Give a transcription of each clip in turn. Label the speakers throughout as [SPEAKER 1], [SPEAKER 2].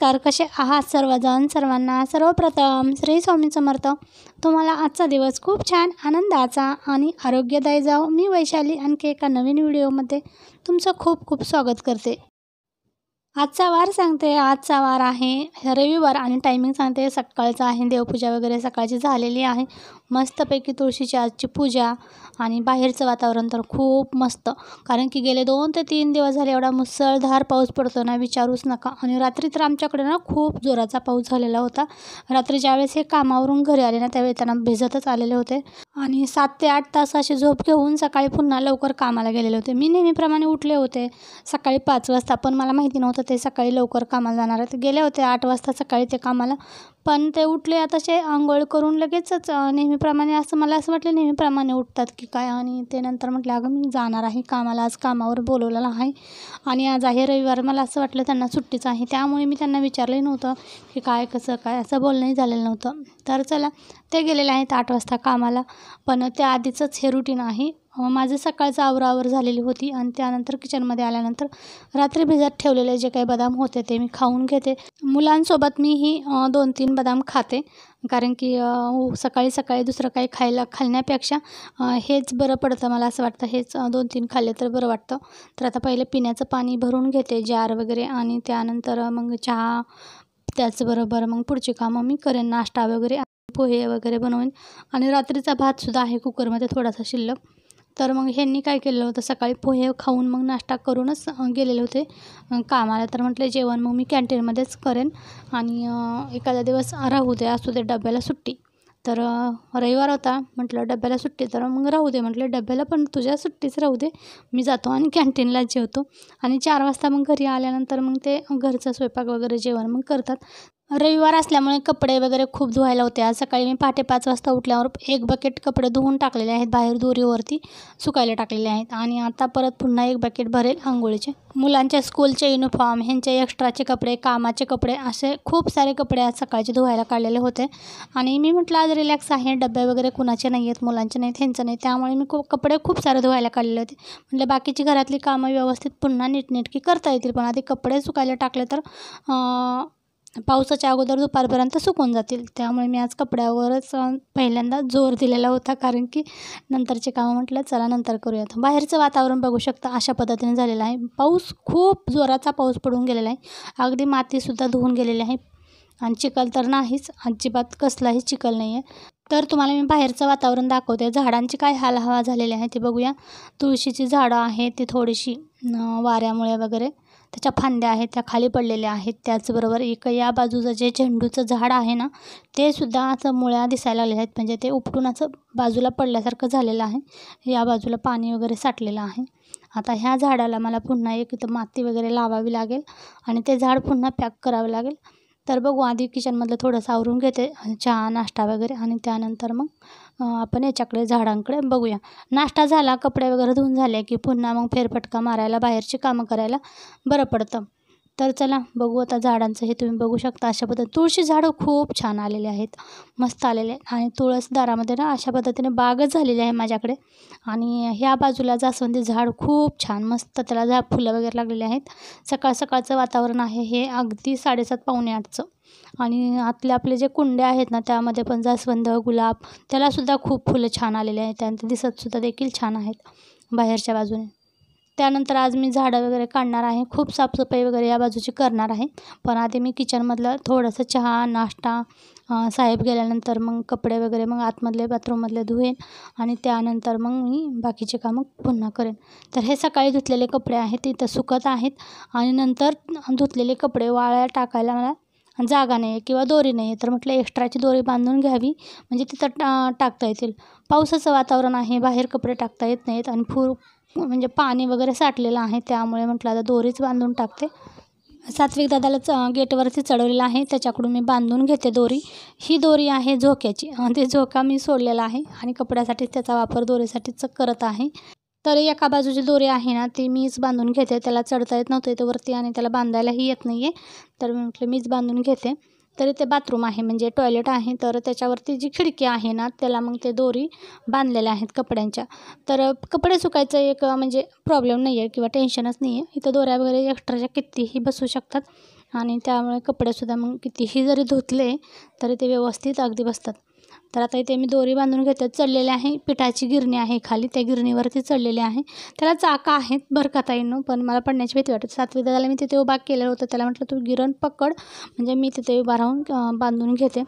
[SPEAKER 1] नमस्कार कसे आहात सर्वजण सर्वांना सर्वप्रथम श्री स्वामी समर्थ तुम्हाला आजचा दिवस खूप छान आनंदाचा आणि आरोग्यदायी जाओ मी वैशाली आणखी एका नवीन व्हिडिओमध्ये तुमचं खूप खूप स्वागत करते आजचा वार सांगते आजचा वार आहे रविवार आणि टायमिंग सांगते सकाळचा आहे देवपूजा वगैरे सकाळची झालेली आहे मस्तपैकी तुळशीची आजची पूजा आणि बाहेरचं वातावरण तर खूप मस्त कारण की गेले दोन ते तीन दिवस झाले एवढा मुसळधार पाऊस पडतो ना विचारूच नका आणि रात्री तर आमच्याकडे ना खूप जोराचा पाऊस झालेला होता रात्री ज्यावेळेस हे कामावरून घरी आले ना त्यावेळी त्यांना भिजतच आलेले होते आणि सात ते आठ तास असे झोप घेऊन सकाळी पुन्हा लवकर कामाला गेलेले होते मी नेहमीप्रमाणे उठले होते सकाळी पाच वाजता पण मला माहिती नव्हतं ते सकाळी लवकर कामाला जाणार आहेत गेले होते आठ वाजता सकाळी ते कामाला पण ते उठले तसे आंघोळ करून लगेचच नेहमीप्रमाणे असं मला असं वाटलं नेहमीप्रमाणे उठतात की काय आणि ते नंतर म्हटलं अगं मी जाणार आहे कामाला आज कामावर बोलवलेलं आहे आणि आज आहे रविवार मला असं वाटलं त्यांना सुट्टीच आहे त्यामुळे मी त्यांना विचारलं नव्हतं की काय कसं काय असं बोलणंही झालेलं नव्हतं तर चला ते गेलेले आहेत आठ वाजता कामाला पण त्याआधीच हे रुटीन आहे माझं सकाळचं आवरावर झालेली होती आणि त्यानंतर किचनमध्ये आल्यानंतर रात्री भिजत ठेवलेले जे काही बदाम होते ते मी खाऊन घेते मुलांसोबत मी ही दोन तीन बदाम खाते कारण की सकाळी सकाळी दुसरं काही खायला खाण्यापेक्षा हेच बरं पडतं मला असं वाटतं हेच दोन तीन खाल्ले तर बरं वाटतं तर आता पहिले पिण्याचं पाणी भरून घेते जार वगैरे आणि त्यानंतर मग चहा त्याचबरोबर मग पुढची कामं मी करेन नाश्ता वगैरे पोहे वगैरे बनवेन आणि रात्रीचा भातसुद्धा आहे कुकरमध्ये थोडासा शिल्लक तर मग ह्यांनी काय केलं होतं सकाळी पोहे खाऊन मग नाश्ता करूनच गेलेले होते कामाला तर म्हटलं जेवण मग मी कॅन्टीनमध्येच करेन आणि एखादा दिवस राहू दे असू दे डब्याला सुट्टी तर रविवार होता म्हटलं डब्याला सुट्टी तर मग राहू दे म्हटलं डब्याला पण तुझ्या सुट्टीच राहू दे मी जातो आणि कॅन्टीनला जेवतो आणि चार वाजता मग घरी आल्यानंतर मग ते घरचा स्वयंपाक वगैरे जेवण मग करतात रविवार असल्यामुळे कपडे वगैरे खूप धुवायला होते आज सकाळी मी पहाटे पाच वाजता उठल्यावर एक बकेट कपडे धुवून टाकलेले आहेत बाहेर दोरीवरती सुकायला टाकलेले आहेत आणि आता परत पुन्हा एक बकेट भरेल आंघोळीचे मुलांच्या स्कूलचे युनिफॉर्म ह्यांचे एक्स्ट्राचे कपडे कामाचे कपडे असे खूप सारे कपडे आज सकाळचे धुवायला काढलेले होते आणि मी म्हटलं आज रिलॅक्स आहे डबे वगैरे कुणाचे नाही आहेत मुलांचे नाहीत ह्यांचं नाही त्यामुळे मी खूप कपडे खूप सारे धुवायला काढलेले होते म्हटलं बाकीची घरातली कामं व्यवस्थित पुन्हा नीटनेटकी करता येतील पण आधी कपडे सुकायला टाकले तर पावसाच्या अगोदर दुपारपर्यंत सुकून जातील त्यामुळे मी आज कपड्यावरच पहिल्यांदा जोर दिलेला होता कारण की नंतरचे कामं म्हटलं चला नंतर करूयात बाहेरचं वातावरण बघू शकता अशा पद्धतीने झालेलं आहे पाऊस खूप जोराचा पाऊस पडून गेलेला आहे अगदी मातीसुद्धा धुवून गेलेली आहे आणि चिखल तर नाहीच अजिबात कसलाही चिखल नाही आहे तर तुम्हाला मी बाहेरचं वातावरण दाखवते झाडांची काय हालहवा झालेली आहे ते बघूया तुळशीची झाडं आहे ती थोडीशी वाऱ्यामुळे वगैरे त्याच्या फांद्या आहेत त्या खाली पडलेल्या आहेत त्याचबरोबर एक या बाजूचं जे झेंडूचं झाड आहे ना ते सुद्धा असं मुळ्या दिसायला लागले आहेत म्हणजे ते उपटून असं बाजूला पडल्यासारखं झालेलं आहे या बाजूला पाणी वगैरे साठलेलं आहे आता ह्या झाडाला मला पुन्हा एक इथं माती वगैरे लावावी लागेल आणि ते झाड पुन्हा पॅक करावं लागेल तर बघू आधी किचनमधलं थोडंसं आवरून घेते चहा नाश्ता वगैरे आणि त्यानंतर मग आपण याच्याकडे झाडांकडे बघूया नाश्ता झाला कपडे वगैरे धुवून झाले की पुन्हा मग फेरफटका मारायला बाहेरची कामं करायला बरं पडतं तर चला बघू आता झाडांचं हे तुम्ही बघू शकता अशा पद्धतीने तुळशी झाडं खूप छान आलेले आहेत मस्त आलेले आहेत आणि तुळसदारामध्ये ना अशा पद्धतीने बागच झालेली आहे माझ्याकडे आणि ह्या बाजूला जास्वंदी झाड खूप छान मस्त त्याला झा फुलं वगैरे लागलेले आहेत सकाळ सकाळचं वातावरण आहे हे अगदी साडेसात पावणे आठचं आणि आतले आपले जे कुंड्या आहेत ना त्यामध्ये पण जास्वंद गुलाब त्यालासुद्धा खूप फुलं छान आलेले आहेत त्यानंतर दिसतसुद्धा देखील छान आहेत बाहेरच्या बाजूने त्यानंतर आज मी झाडं वगैरे काढणार आहे खूप साफसफाई वगैरे या बाजूची करणार आहे पण आधी मी किचनमधलं थोडंसं चहा नाश्ता साहेब गेल्यानंतर मग कपडे वगैरे मग आतमधले बाथरूममधले धुवेन आणि त्यानंतर मग मी बाकीचे कामं पुन्हा करेन तर हे सकाळी धुतलेले कपडे आहेत इथं सुकत आहेत आणि नंतर धुतलेले कपडे वाळ्या टाकायला मला जागा नाही किंवा दोरी नाही तर म्हटलं एक्स्ट्राची दोरी बांधून घ्यावी म्हणजे तिथं टा टाकता येतील पावसाचं वातावरण आहे बाहेर कपडे टाकता येत नाहीत आणि फूर म्हणजे पाणी वगैरे साठलेलं आहे त्यामुळे म्हटलं आता दोरीच बांधून टाकते सात्विक दादाला च गेटवरती चढवलेलं आहे त्याच्याकडून मी बांधून घेते दोरी ही दोरी आहे झोक्याची ते झोका मी सोडलेला आहे आणि कपड्यासाठीच त्याचा वापर दोरीसाठीच करत आहे तर एका बाजूची दोरी आहे ना ती मीच बांधून घेते त्याला चढता येत नव्हते ते वरती आणि त्याला बांधायलाही येत नाही आहे तर मी म्हटलं मीच बांधून घेते तर इथे बाथरूम आहे म्हणजे टॉयलेट आहे तर त्याच्यावरती जी खिडकी आहे ना त्याला मग ते दोरी बांधलेल्या आहेत कपड्यांच्या तर कपडे सुकायचं एक म्हणजे प्रॉब्लेम नाही आहे किंवा टेन्शनच नाही आहे इथं दोऱ्या वगैरे एक्स्ट्राच्या कितीही बसू शकतात आणि त्यामुळे कपडेसुद्धा मग कितीही जरी धुतले तरी ते व्यवस्थित अगदी बसतात तर आता इथे मी दोरी बांधून घेते चढलेले आहे पिठाची गिरणी आहे खाली त्या गिरणीवरती चढलेले आहे त्याला चाका आहेत बरकाताईनं पण मला पडण्याची भीती वाटत दादाला मी तिथे उभा केलेलं होतं त्याला म्हटलं तू गिरण पकड म्हणजे मी तिथे उभा राहून बांधून घेते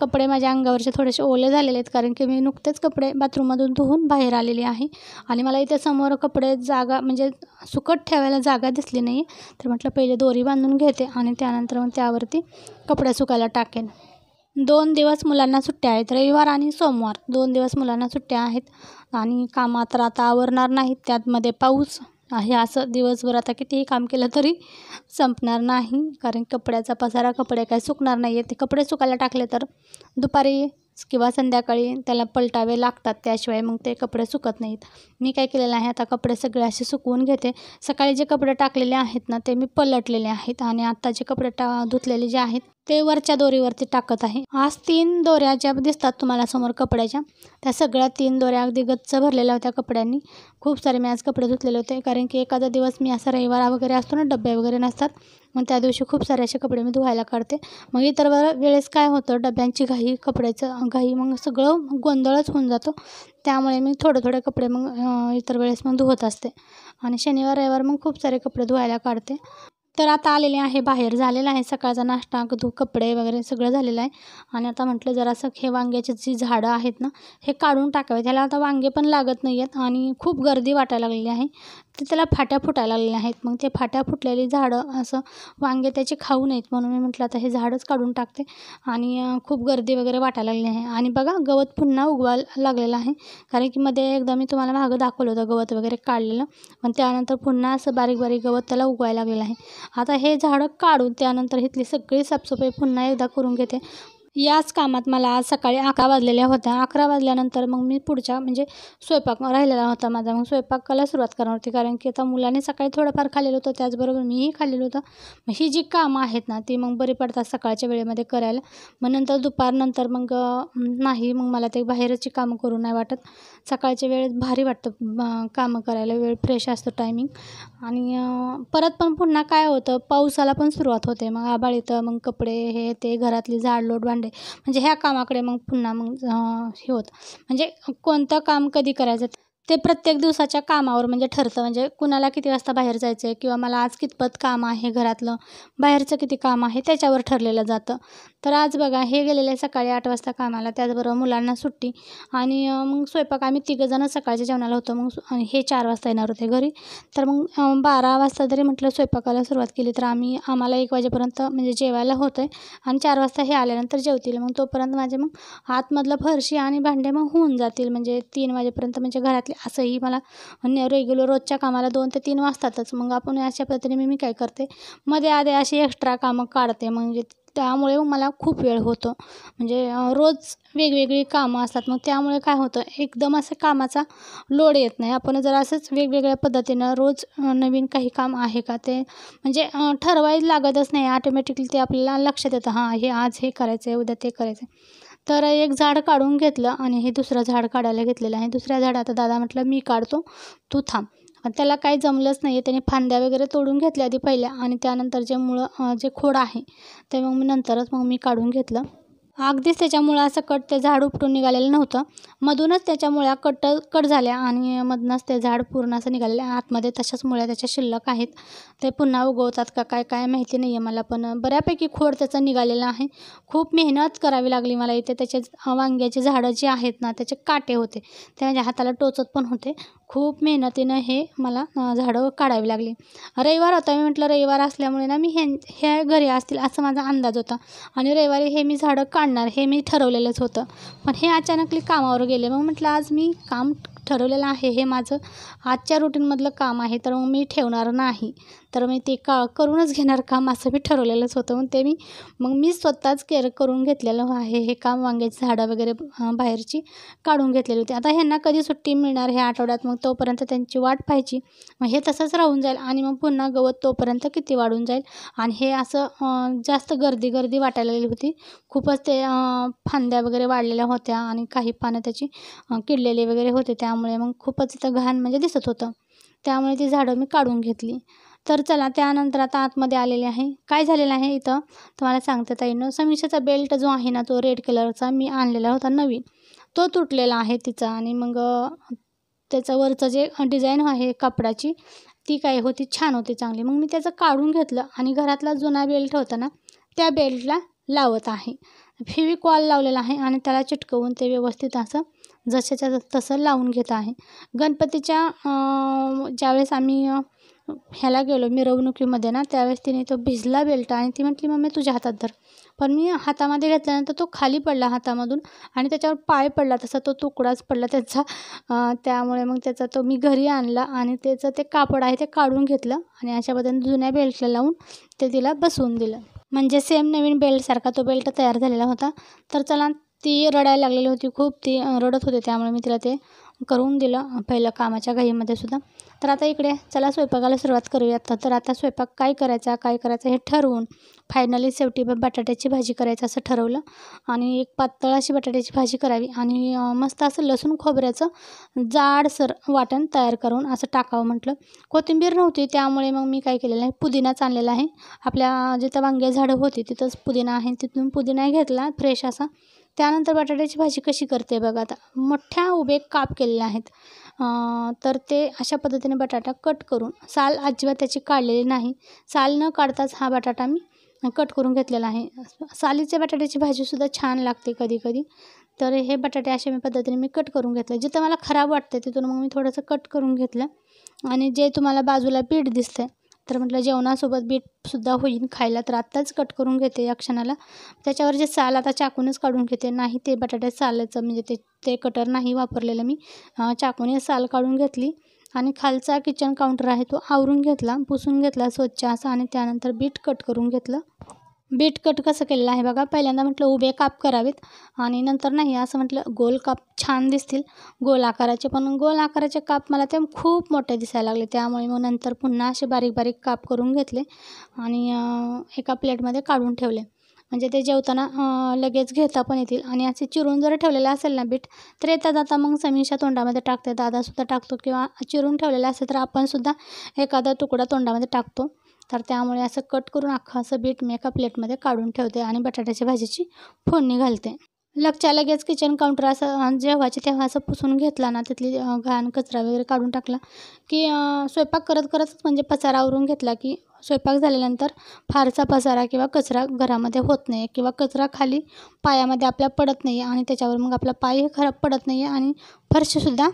[SPEAKER 1] कपडे माझ्या अंगावरचे थोडेसे ओले झालेले आहेत कारण की मी नुकतेच कपडे बाथरूममधून धुवून बाहेर आलेले आहे आणि मला इथे समोर कपडे जागा म्हणजे सुकट ठेवायला जागा दिसली नाही तर म्हटलं पहिले दोरी बांधून घेते आणि त्यानंतर मग त्यावरती कपडे सुकायला टाकेन दोन दिवस मुलांना सुट्ट्या आहेत रविवार आणि सोमवार दोन दिवस मुलांना सुट्ट्या आहेत आणि कामात तर आता आवरणार नाहीत त्यातमध्ये पाऊस आहे असं दिवसभर आता कितीही काम केलं तरी संपणार नाही कारण कपड्याचा पसारा कपडे काय सुकणार नाही आहेत ते कपडे सुकायला टाकले तर दुपारी किंवा संध्याकाळी त्याला पलटावे लागतात त्याशिवाय मग ते कपडे सुकत नाहीत मी काय केलेलं आहे आता कपडे सगळे असे सुकवून घेते सकाळी जे कपडे टाकलेले आहेत ना ते मी पलटलेले आहेत आणि आत्ता जे कपडे टा धुतलेले जे आहेत ते वरच्या दोरीवरती टाकत आहे आज तीन दोऱ्या ज्या दिसतात तुम्हाला समोर कपड्याच्या त्या सगळ्या तीन दोऱ्या अगदी गच्च भरलेल्या होत्या कपड्यांनी खूप सारे मी आज कपडे धुतलेले होते कारण की एखादा दिवस मी असा रविवार वगैरे असतो ना डब्बे वगैरे नसतात मग त्या दिवशी खूप सारे असे कपडे मी धुवायला काढते मग इतर वेळेस काय होतं डब्यांची घाई कपड्याचं घाई मग सगळं गोंधळच होऊन जातो त्यामुळे मी थोडे थोडे कपडे मग इतर वेळेस मग धुवत असते आणि शनिवार रविवार मग खूप सारे कपडे धुवायला काढते तर आता आलेले आहे बाहेर झालेलं आहे सकाळचा नाश्ता धू कपडे वगैरे सगळं झालेलं आहे आणि आता म्हटलं जरासं हे वांग्याची जी झाडं आहेत ना हे काढून टाकावे त्याला आता वांगे पण लागत नाही आहेत आणि खूप गर्दी वाटायला लागलेली आहे तर त्याला फाट्या फुटायला लागलेल्या आहेत मग ते फाट्या फुटलेली झाडं असं वांगे त्याचे खाऊ नयेत म्हणून मी म्हटलं आता हे झाडंच काढून टाकते आणि खूप गर्दी वगैरे वाटायला लागली आहे आणि बघा गवत पुन्हा उगवा लागलेलं आहे कारण की मध्ये एकदा मी तुम्हाला मागं दाखवलं होतं गवत वगैरे काढलेलं पण त्यानंतर पुन्हा असं बारीक बारीक गवत त्याला उगवायला लागलेलं आहे आता हे झाडं काढून त्यानंतर इथली सगळी साफसफाई पुन्हा एकदा करून घेते याच कामात मला आज सकाळी अकरा वाजलेल्या होत्या अकरा वाजल्यानंतर मग मी पुढच्या म्हणजे स्वयंपाक राहिलेला होता माझा मग स्वयंपाकाला सुरुवात करणार होती कारण की आता मुलाने सकाळी थोडंफार खालेलं होतं त्याचबरोबर मीही खाल्लेलं होतं मग ही जी कामं आहेत ना ती मग बरी पडतात सकाळच्या वेळेमध्ये करायला मग नंतर दुपारनंतर मग नाही मग मला ते बाहेरची कामं करू नाही वाटत सकाळच्या वेळेत भारी वाटतं कामं करायला वेळ फ्रेश असतो टायमिंग आणि परत पण पुन्हा काय होतं पावसाला पण सुरुवात होते मग आबाळ येतं मग कपडे हे ते घरातली झाड लोट म्हणजे ह्या कामाकडे मग पुन्हा मग हे होतं म्हणजे कोणतं काम कधी करायचं ते प्रत्येक दिवसाच्या कामावर म्हणजे ठरतं म्हणजे कुणाला किती वाजता बाहेर जायचं आहे किंवा मला आज कितपत काम आहे घरातलं बाहेरचं किती काम आहे त्याच्यावर ठरलेलं जातं तर आज बघा हे गेलेले सकाळी आठ वाजता कामाला त्याचबरोबर मुलांना सुट्टी आणि मग स्वयंपाक आम्ही तिघंजणं सकाळच्या जेवणाला होतो मग हे चार वाजता येणार होते घरी तर मग बारा वाजता जरी म्हटलं स्वयंपाकाला सुरुवात केली तर आम्ही आम्हाला एक वाजेपर्यंत म्हणजे जेवायला होतं आहे आणि चार वाजता हे आल्यानंतर जेवतील मग तोपर्यंत माझे मग आतमधलं फरशी आणि भांडे मग होऊन जातील म्हणजे तीन वाजेपर्यंत म्हणजे घरातले असते असंही मला रेग्युलर रोजच्या कामाला दोन ते तीन वाजतातच मग आपण अशा पद्धतीने मी काय करते मध्ये आधी अशी एक्स्ट्रा कामं काढते म्हणजे त्यामुळे मला खूप वेळ होतो म्हणजे रोज वेगवेगळी कामं असतात मग त्यामुळे काय होतं एकदम असं कामाचा लोड येत नाही आपण जर असंच वेगवेगळ्या पद्धतीनं रोज नवीन काही काम आहे का ते म्हणजे ठरवायला लागतच नाही ऑटोमॅटिकली ते आपल्याला लक्षात येतं हां हे आज हे करायचं आहे उद्या ते करायचं आहे तर एक झाड काढून घेतलं आणि हे दुसरं झाड काढायला घेतलेलं आहे दुसऱ्या आता दादा म्हटलं मी काढतो तू थांब पण त्याला काही जमलंच नाही आहे त्याने फांद्या वगैरे तोडून घेतल्या आधी पहिल्या आणि त्यानंतर जे मुळं जे खोड आहे ते मग मी नंतरच मग मी काढून घेतलं अगदीच त्याच्या कट ते झाड उपटून निघालेलं नव्हतं मधूनच त्याच्या मुळ्या कट कट झाल्या आणि मधूनच ते झाड पूर्ण असं निघालेलं आतमध्ये तशाच मुळ्या त्याच्या शिल्लक आहेत ते पुन्हा उगवतात का काय काय माहिती नाही आहे मला पण बऱ्यापैकी खोड त्याचं निघालेलं आहे खूप मेहनत करावी लागली मला इथे त्याचे वांग्याची झाडं जी आहेत ना त्याचे काटे होते ते माझ्या हाताला टोचत पण होते खूप मेहनतीनं हे मला झाडं काढावी लागली रविवार होता मी म्हटलं रविवार असल्यामुळे ना मी हे घरी असतील असं माझा अंदाज होता आणि रविवारी हे मी झाडं काढणार हे मी ठरवलेलंच होतं पण हे अचानकली कामावर गेले मग म्हटलं आज मी काम ठरवलेलं आहे हे माझं आजच्या रुटीनमधलं काम आहे तर मग मी ठेवणार नाही तर मी ते का करूनच घेणार काम असं मी ठरवलेलंच होतं म्हणून ते मी मग मी स्वतःच केअर करून घेतलेलं आहे हे काम वांग्याची झाडं वगैरे बाहेरची काढून घेतलेली होती आता ह्यांना कधी सुट्टी मिळणार ह्या आठवड्यात मग तोपर्यंत त्यांची वाट पाहायची मग हे तसंच राहून जाईल आणि मग पुन्हा गवत तोपर्यंत किती वाढून जाईल आणि हे असं जास्त गर्दी गर्दी वाटायला होती खूपच ते फांद्या वगैरे वाढलेल्या होत्या आणि काही पानं त्याची किडलेली वगैरे होते त्यामुळे मग खूपच इथं घाण म्हणजे दिसत होतं त्यामुळे ती झाडं मी काढून घेतली तर चला त्यानंतर आता आतमध्ये आलेले आहे काय झालेलं आहे इथं तुम्हाला सांगते ताईनं समीशेचा बेल्ट जो आहे ना तो रेड कलरचा मी आणलेला होता नवीन तो तुटलेला आहे तिचा आणि मग त्याचं वरचं जे डिझाईन आहे कपड्याची ती काय होती छान होती चांगली मग मी त्याचं काढून घेतलं आणि घरातला जुना बेल्ट होता ना त्या बेल्टला लावत आहे फेविकॉल लावलेला आहे आणि त्याला चिटकवून ते व्यवस्थित असं जशाच्या तसं लावून घेत आहे गणपतीच्या ज्यावेळेस आम्ही ह्याला गेलो मिरवणुकीमध्ये ना त्यावेळेस तिने तो भिजला बेल्ट आणि ती म्हटली मम्मी तुझ्या हातात धर पण मी हातामध्ये घेतल्यानंतर तो खाली पडला हातामधून आणि त्याच्यावर पाय पडला तसा तो तुकडाच पडला त्याचा त्यामुळे मग त्याचा तो मी घरी आणला आणि त्याचं ते कापड आहे ते काढून घेतलं आणि अशा पद्धतीने जुन्या बेल्टला लावून ते तिला बसवून दिलं म्हणजे सेम नवीन बेल्टसारखा तो बेल्ट तयार झालेला होता तर चला ती रडायला लागलेली होती खूप ती रडत होते त्यामुळे मी तिला ते करून दिलं पहिलं कामाच्या घाईमध्ये सुद्धा तर आता इकडे चला स्वयंपाकाला सुरुवात करूयात तर आता स्वयंपाक काय करायचा काय करायचा हे ठरवून फायनली शेवटी बटाट्याची भाजी करायचं असं ठरवलं आणि एक पातळ अशी बटाट्याची भाजी करावी आणि मस्त असं लसूण खोबऱ्याचं जाडसर वाटण तयार करून असं टाकावं म्हटलं कोथिंबीर नव्हती त्यामुळे मग मी काय केलेलं आहे पुदिना आणलेला आहे आपल्या जिथं वांगे झाडं होती तिथंच पुदिना आहे तिथून पुदिना घेतला फ्रेश असा त्यानंतर बटाट्याची भाजी कशी करते बघा आता मोठ्या उभे काप केलेले आहेत तर ते अशा पद्धतीने बटाटा कट करून साल अजिबात त्याची काढलेली नाही साल न काढताच हा बटाटा मी कट करून घेतलेला आहे सालीच्या बटाट्याची भाजीसुद्धा छान लागते कधी कधी तर हे बटाटे अशा मी पद्धतीने मी कट करून घेतलं जिथं मला खराब वाटतं तिथून मग मी थोडंसं कट करून घेतलं आणि जे तुम्हाला बाजूला पीठ दिसतं तर म्हटलं जेवणासोबत बीटसुद्धा होईल खायला तर आत्ताच कट करून घेते या क्षणाला त्याच्यावर जे साल आता चाकूनच काढून घेते नाही ते बटाट्या सालाचं म्हणजे ते ते कटर नाही वापरलेलं मी चाकूने साल काढून घेतली आणि खालचा किचन काउंटर आहे तो आवरून घेतला पुसून घेतला स्वच्छ असा आणि त्यानंतर बीट कट करून घेतलं बीट कट कसं केलेलं आहे बघा पहिल्यांदा म्हटलं उभे काप करावेत आणि नंतर नाही असं म्हटलं गोल काप छान दिसतील गोल आकाराचे पण गोल आकाराचे काप मला ते खूप मोठे दिसायला लागले त्यामुळे मग नंतर पुन्हा असे बारीक बारीक काप करून घेतले आणि एका प्लेटमध्ये काढून ठेवले म्हणजे ते जेवताना लगेच घेता पण येतील आणि असे चिरून जर ठेवलेलं असेल ना बीट तर येता जाता मग समीशा तोंडामध्ये टाकते दादासुद्धा टाकतो किंवा चिरून ठेवलेलं असेल तर आपणसुद्धा एखादा तुकडा तोंडामध्ये टाकतो तर त्यामुळे असं कट करून अख्खं असं बीट मी एका प्लेटमध्ये काढून ठेवते आणि बटाट्याच्या भाजीची फोडणी घालते लगच्या लगेच किचन काउंटर असं जेव्हाचे तेव्हा असं पुसून घेतला ना तिथली घाण कचरा वगैरे काढून टाकला की स्वयंपाक करत करतच म्हणजे पसारा उरून घेतला की स्वयंपाक झाल्यानंतर फारसा पसारा किंवा कचरा घरामध्ये होत नाही किंवा कचरा खाली पायामध्ये आपल्या पडत नाही आणि त्याच्यावर मग आपला पायही खराब पडत नाही आणि फरशीसुद्धा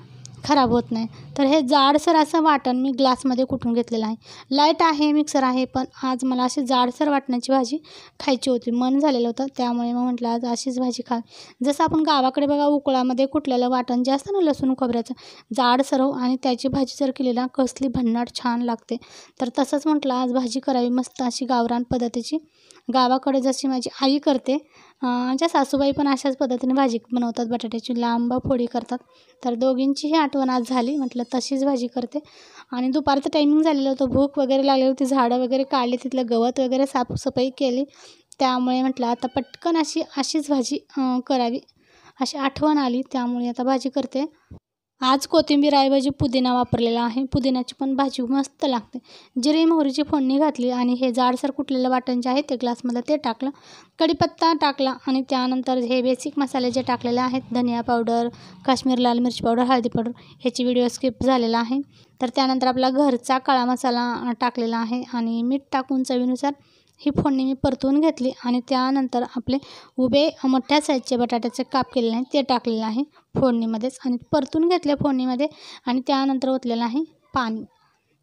[SPEAKER 1] खराब होत नाही तर हे जाडसर असं वाटण मी ग्लासमध्ये कुठून घेतलेलं आहे लाईट आहे मिक्सर आहे पण आज मला अशी जाडसर वाटण्याची भाजी खायची होती मन झालेलं होतं त्यामुळे मग म्हटलं आज अशीच भाजी खा जसं आपण गावाकडे बघा उकळामध्ये कुठलेलं वाटण जे असतं ना लसूण खोबऱ्याचं जाडसर हो आणि त्याची भाजी जर केली ना कसली भन्नाट छान लागते तर तसंच म्हटलं आज भाजी करावी मस्त अशी गावरान पद्धतीची गावाकडे जशी माझी आई करते आमच्या सासूबाई पण अशाच पद्धतीने भाजी बनवतात बटाट्याची लांब फोडी करतात तर दोघींचीही आठवण आज झाली म्हटलं तशीच भाजी करते आणि दुपारचं टायमिंग झालेलं होतं भूक वगैरे लागली होती झाडं वगैरे काढली तिथलं गवत वगैरे साफसफाई केली त्यामुळे म्हटलं आता पटकन अशी अशीच भाजी करावी अशी आठवण आली त्यामुळे आता भाजी करते आज कोथिंबीर कोथिंबीरऐवजी पुदिना वापरलेला आहे पुदिन्याची पण भाजी मस्त लागते जिरे मोहरीची फोडणी घातली आणि हे जाडसर कुठलेलं वाटण जे आहे ते ग्लासमध्ये ते टाकलं कढीपत्ता टाकला आणि त्यानंतर हे बेसिक मसाले जे टाकलेले आहेत धनिया पावडर काश्मीर लाल मिरची पावडर हळदी पावडर ह्याची व्हिडिओ स्किप झालेला आहे तर त्यानंतर आपला घरचा काळा मसाला टाकलेला आहे आणि मीठ टाकून चवीनुसार ही फोडणी मी परतवून घेतली आणि त्यानंतर आपले उभे मोठ्या साईजचे बटाट्याचे काप केलेले आहे ते टाकलेलं आहे फोडणीमध्येच आणि परतून घेतले फोडणीमध्ये आणि त्यानंतर ओतलेलं आहे पाणी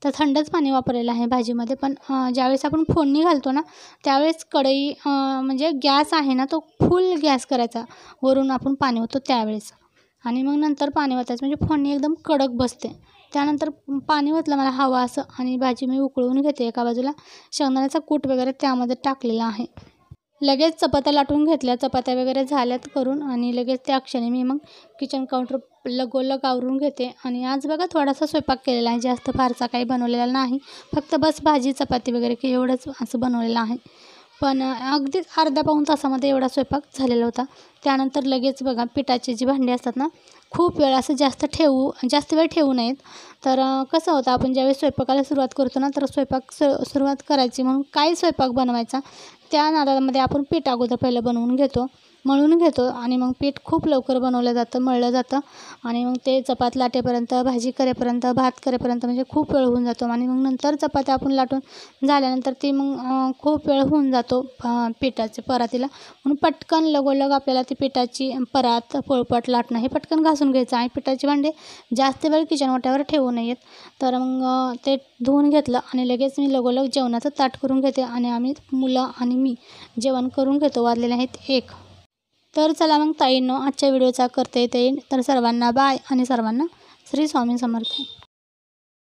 [SPEAKER 1] तर थंडच पाणी वापरलेलं आहे भाजीमध्ये पण ज्यावेळेस आपण फोडणी घालतो ना त्यावेळेस कढई म्हणजे गॅस आहे ना तो फुल गॅस करायचा वरून आपण पाणी होतो त्यावेळेस आणि मग नंतर पाणी ओतायचं म्हणजे फोडणी एकदम कडक बसते त्यानंतर पाणी म्हटलं मला हवं असं आणि भाजी मी उकळून घेते एका बाजूला शेंगदाण्याचा कूट वगैरे त्यामध्ये टाकलेला आहे लगेच चपात्या लाटून घेतल्या चपात्या वगैरे झाल्यात करून आणि लगेच त्या क्षणी मी मग किचन काउंटर लगोलग आवरून घेते आणि आज बघा थोडासा स्वयंपाक केलेला आहे जास्त फारसा काही बनवलेला नाही फक्त बस भाजी चपाती वगैरे की एवढंच असं बनवलेलं आहे पण अगदीच अर्ध्या पाऊन तासामध्ये एवढा स्वयंपाक झालेला होता त्यानंतर लगेच बघा पिठाची जी भांडी असतात ना खूप वेळ असं जास्त ठेवू जास्त वेळ ठेवू नयेत तर कसं होतं आपण ज्यावेळी स्वयंपाकाला सुरुवात करतो ना तर स्वयंपाक सुरुवात करायची म्हणून काय स्वयंपाक बनवायचा त्या नारळामध्ये आपण पीठ अगोदर पहिलं बनवून घेतो मळून घेतो आणि मग पीठ खूप लवकर बनवलं जातं मळलं जातं आणि मग ते चपात लाटेपर्यंत भाजी करेपर्यंत भात करेपर्यंत म्हणजे खूप वेळ होऊन जातो आणि मग नंतर चपात्या आपण लाटून झाल्यानंतर ती मग खूप वेळ होऊन जातो पिठाचे परातीला म्हणून पटकन लगोलग आपल्याला ती पिठाची परात पोळपट लाटणं हे पटकन घासून घ्यायचं आणि पिठाची भांडे जास्त वेळ किचन वाट्यावर ठेवू नयेत तर मग ते धुवून घेतलं आणि लगेच मी लगोलग जेवणाचं ताट करून घेते आणि आम्ही मुलं आणि मी जेवण करून घेतो वाजलेले आहेत एक तर चला मग ताईंनो आजच्या व्हिडिओचा करते ते तर सर्वांना बाय आणि सर्वांना श्री स्वामी समर्थ